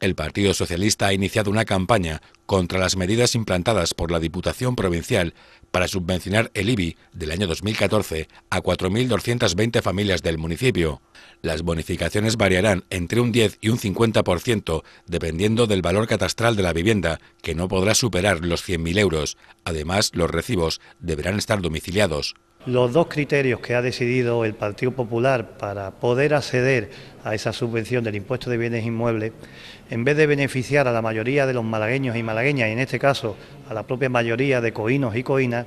El Partido Socialista ha iniciado una campaña contra las medidas implantadas por la Diputación Provincial para subvencionar el IBI del año 2014 a 4.220 familias del municipio. Las bonificaciones variarán entre un 10 y un 50% dependiendo del valor catastral de la vivienda, que no podrá superar los 100.000 euros. Además, los recibos deberán estar domiciliados. Los dos criterios que ha decidido el Partido Popular para poder acceder a esa subvención del impuesto de bienes inmuebles, en vez de beneficiar a la mayoría de los malagueños y malagueñas, y en este caso a la propia mayoría de coínos y coínas,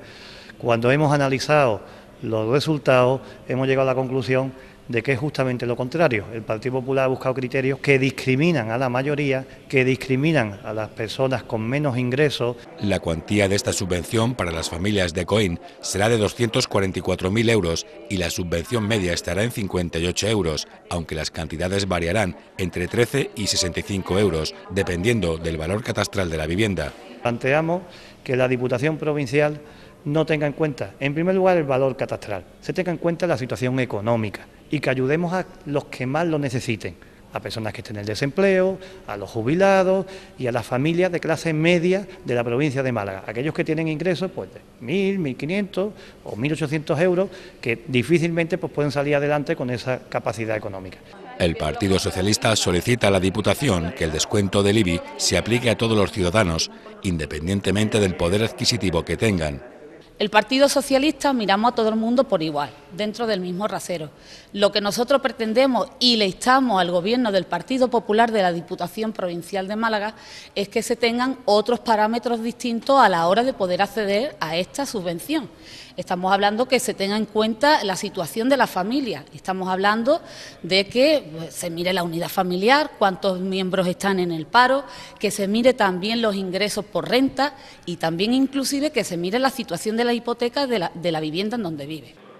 cuando hemos analizado los resultados hemos llegado a la conclusión de que es justamente lo contrario. El Partido Popular ha buscado criterios que discriminan a la mayoría, que discriminan a las personas con menos ingresos. La cuantía de esta subvención para las familias de Coín será de 244.000 euros y la subvención media estará en 58 euros, aunque las cantidades variarán entre 13 y 65 euros, dependiendo del valor catastral de la vivienda. Planteamos que la Diputación Provincial no tenga en cuenta, en primer lugar, el valor catastral, se tenga en cuenta la situación económica y que ayudemos a los que más lo necesiten, a personas que estén en el desempleo, a los jubilados y a las familias de clase media de la provincia de Málaga, aquellos que tienen ingresos pues, de 1.000, 1.500 o 1.800 euros, que difícilmente pues, pueden salir adelante con esa capacidad económica. El Partido Socialista solicita a la Diputación que el descuento del IBI se aplique a todos los ciudadanos, independientemente del poder adquisitivo que tengan. El Partido Socialista miramos a todo el mundo por igual dentro del mismo rasero. Lo que nosotros pretendemos y le instamos al Gobierno del Partido Popular de la Diputación Provincial de Málaga es que se tengan otros parámetros distintos a la hora de poder acceder a esta subvención. Estamos hablando que se tenga en cuenta la situación de la familia, estamos hablando de que pues, se mire la unidad familiar, cuántos miembros están en el paro, que se mire también los ingresos por renta y también inclusive que se mire la situación de la hipoteca de la, de la vivienda en donde vive.